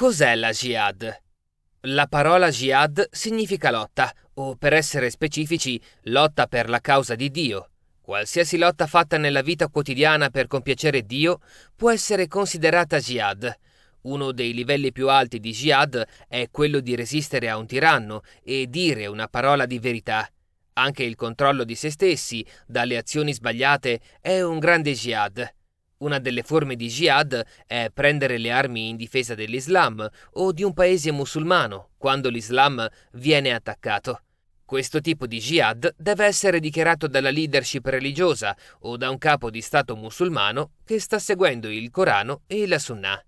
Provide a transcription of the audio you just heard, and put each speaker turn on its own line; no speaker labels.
Cos'è la jihad? La parola jihad significa lotta, o per essere specifici, lotta per la causa di Dio. Qualsiasi lotta fatta nella vita quotidiana per compiacere Dio può essere considerata jihad. Uno dei livelli più alti di jihad è quello di resistere a un tiranno e dire una parola di verità. Anche il controllo di se stessi dalle azioni sbagliate è un grande jihad. Una delle forme di jihad è prendere le armi in difesa dell'Islam o di un paese musulmano quando l'Islam viene attaccato. Questo tipo di jihad deve essere dichiarato dalla leadership religiosa o da un capo di Stato musulmano che sta seguendo il Corano e la Sunnah.